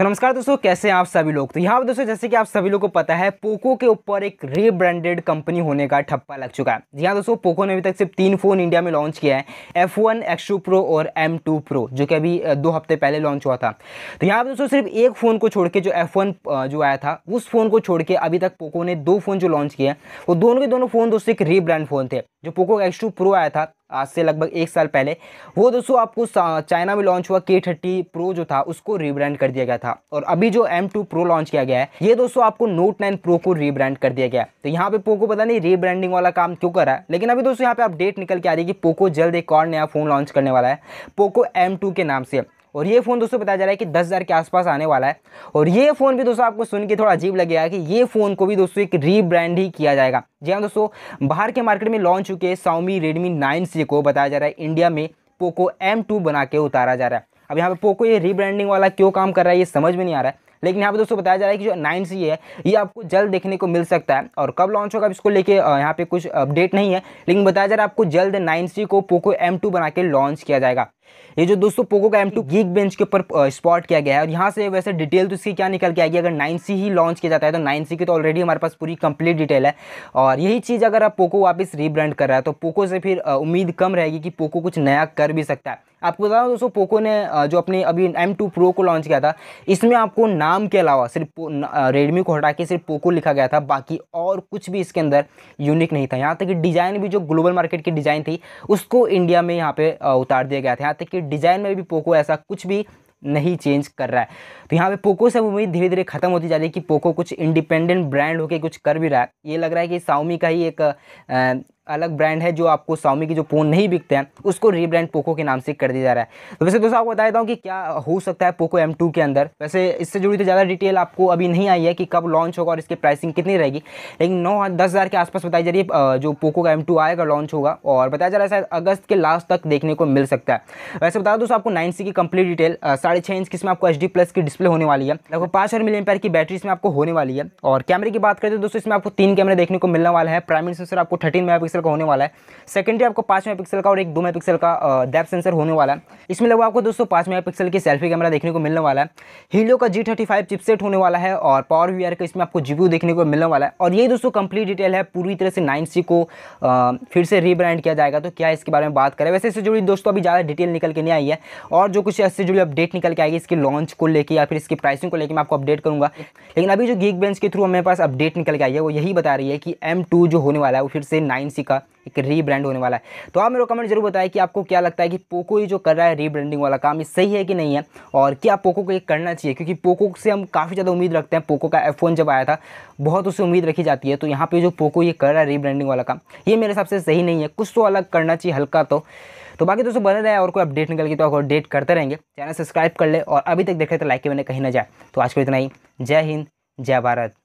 तो नमस्कार दोस्तों कैसे हैं आप सभी लोग तो यहाँ पर दोस्तों जैसे कि आप सभी लोग को पता है पोको के ऊपर एक रीब्रांडेड कंपनी होने का ठप्पा लग चुका है जी हाँ दोस्तों पोको ने अभी तक सिर्फ तीन फ़ोन इंडिया में लॉन्च किया है एफ वन टू प्रो और एम टू प्रो जो कि अभी दो हफ्ते पहले लॉन्च हुआ था तो यहाँ पर दोस्तों सिर्फ एक फ़ोन को छोड़ के जो एफ वन जो आया था उस फ़ोन को छोड़ के अभी तक पोको ने दो फ़ोन जो लॉन्च किया है वो दोनों के दोनों फ़ोन दोस्तों एक रीब्रांड फ़ोन थे जो पोको एक्स टू प्रो आया था आज से लगभग एक साल पहले वो दोस्तों आपको चाइना में लॉन्च हुआ के थर्टी प्रो जो था उसको रीब्रांड कर दिया गया था और अभी जो एम टू प्रो लॉन्च किया गया है ये दोस्तों आपको नोट नाइन प्रो को रीब्रांड कर दिया गया तो यहाँ पे पोको पता नहीं रीब्रांडिंग वाला काम क्यों कर रहा है लेकिन अभी दोस्तों यहाँ पे अपडेट निकल के आ रही है कि पोको जल्द एक और नया फोन लॉन्च करने वाला है पोको एम के नाम से और ये फ़ोन दोस्तों बताया जा रहा है कि दस हज़ार के आसपास आने वाला है और ये फ़ोन भी दोस्तों आपको सुन के थोड़ा अजीब गया कि ये फ़ोन को भी दोस्तों एक रीब्रांड ही किया जाएगा जी हाँ दोस्तों बाहर के मार्केट में लॉन्च हुए साउमी रेडमी नाइन सी को बताया जा रहा है इंडिया में पोको एम टू बना के उतारा जा रहा है अब यहाँ पे पोको ये रीब्रांडिंग वाला क्यों काम कर रहा है ये समझ में नहीं आ रहा है लेकिन यहाँ पे दोस्तों बताया जा रहा है कि जो नाइन सी है ये आपको जल्द देखने को मिल सकता है और कब लॉन्च होगा इसको लेके यहाँ पे कुछ अपडेट नहीं है लेकिन बताया जा रहा है आपको जल्द नाइन सी को पोको एम टू बना के लॉन्च किया जाएगा ये जो दोस्तों पोको का एम टू गीक बेंच के ऊपर स्पॉट किया गया है और यहाँ से वैसे डिटेल तो इसकी क्या निकल के आएगी अगर नाइन सी ही लॉन्च किया जाता है तो नाइन सी की तो ऑलरेडी हमारे पास पूरी कंप्लीट डिटेल है और यही चीज़ अगर आप पोको वापस रीब्रांड कर रहा है तो पोको से फिर उम्मीद कम रहेगी कि पोको कुछ नया कर भी सकता है आपको बता दोस्तों पोको ने जो अपने अभी एम टू प्रो को लॉन्च किया था इसमें आपको नाम के अलावा सिर्फ रेडमी को हटा के सिर्फ पोको लिखा गया था बाकी और कुछ भी इसके अंदर यूनिक नहीं था यहाँ तक कि डिज़ाइन भी जो ग्लोबल मार्केट की डिज़ाइन थी उसको इंडिया में यहाँ पे उतार दिया गया था यहाँ बात है कि डिज़ाइन में भी पोको ऐसा कुछ भी नहीं चेंज कर रहा है तो यहाँ पे पोको से उम्मीद धीरे धीरे खत्म होती जा रही है कि पोको कुछ इंडिपेंडेंट ब्रांड होके कुछ कर भी रहा है ये लग रहा है कि साउमी का ही एक अलग ब्रांड है जो आपको स्वामी की जो फ़ोन नहीं बिकते हैं उसको रीब्रांड पोको के नाम से कर दिया जा रहा है तो वैसे दोस्तों आपको बता देता हूँ कि क्या हो सकता है पोको एम के अंदर वैसे इससे जुड़ी तो ज़्यादा डिटेल आपको अभी नहीं आई है कि कब लॉन्च होगा और इसकी प्राइसिंग कितनी रहेगी लेकिन नौ दस हज़ार के आसपास बताई जा रही है जो पोको का एम आएगा लॉन्च होगा और बताया जा रहा है शायद अगस्त के लास्ट तक देखने को मिल सकता है वैसे बता दोस्तों आपको नाइन की कंप्लीट डिटेल साढ़े छः इंच की इसमें आपको एच प्लस की डिस्प्ले होने वाली है लगभग पाँच हज़ार मिलियन की बैटरी इसमें आपको होने वाली है और कैमरे की बात करते हैं दोस्तों इसमें आपको तीन कैमरे देखने को मिलने वाला है प्राइमरी सेंसर आपको थर्टीन मेगा मेगापिक्सल का होने वाला है सेकेंडरी आपको पाँच मेगापिक्सल का और एक दो मेगापिक्सल का डेप सेंसर होने वाला है इसमें लगभग आपको दोस्तों पाँच मेगापिक्सल की सेल्फी कैमरा देखने को मिलने वाला है हीलो का जी थर्टी फाइव चिपसेट होने वाला है और पावर वी का इसमें आपको जीपीयू देखने को मिलने वाला है और यही दोस्तों कंप्लीट डिटेल है पूरी तरह से नाइन सी को फिर से रीब्रांड किया जाएगा तो क्या इसके बारे में बात करें वैसे इससे जुड़ी दोस्तों अभी ज़्यादा डिटेल निकल के नहीं आई है और जो कुछ इससे जुड़ी अपडेट निकल के आएगी इसके लॉन्च को लेकर या फिर इसकी प्राइसिंग को लेकर मैं आपको अपडेट करूँगा लेकिन अभी जो गीक बेंच के थ्रू हमारे पास अपडेट निकल के आई है वो यही बता रही है कि एम जो होने वाला है वो फिर से नाइन सी का एक रीब्रांड होने वाला है तो आप मेरे को कमेंट जरूर बताएं कि आपको क्या लगता है कि पोको ये जो कर रहा है रीब्रांडिंग वाला काम ये सही है कि नहीं है और क्या पोको को ये करना चाहिए क्योंकि पोको से हम काफ़ी ज़्यादा उम्मीद रखते हैं पोको का एफ जब आया था बहुत उससे उम्मीद रखी जाती है तो यहाँ पर जो पोको ये कर रहा है रीब्रांडिंग वाला काम ये मेरे हिसाब से सही नहीं है कुछ तो अलग करना चाहिए हल्का तो तो बाकी दोस्तों बने रहे और कोई अपडेट निकल गई तो आप अपडेट करते रहेंगे चैनल सब्सक्राइब कर ले और अभी तक देख रहे तो लाइक के मैंने कहीं ना जाए तो आज को इतना ही जय हिंद जय भारत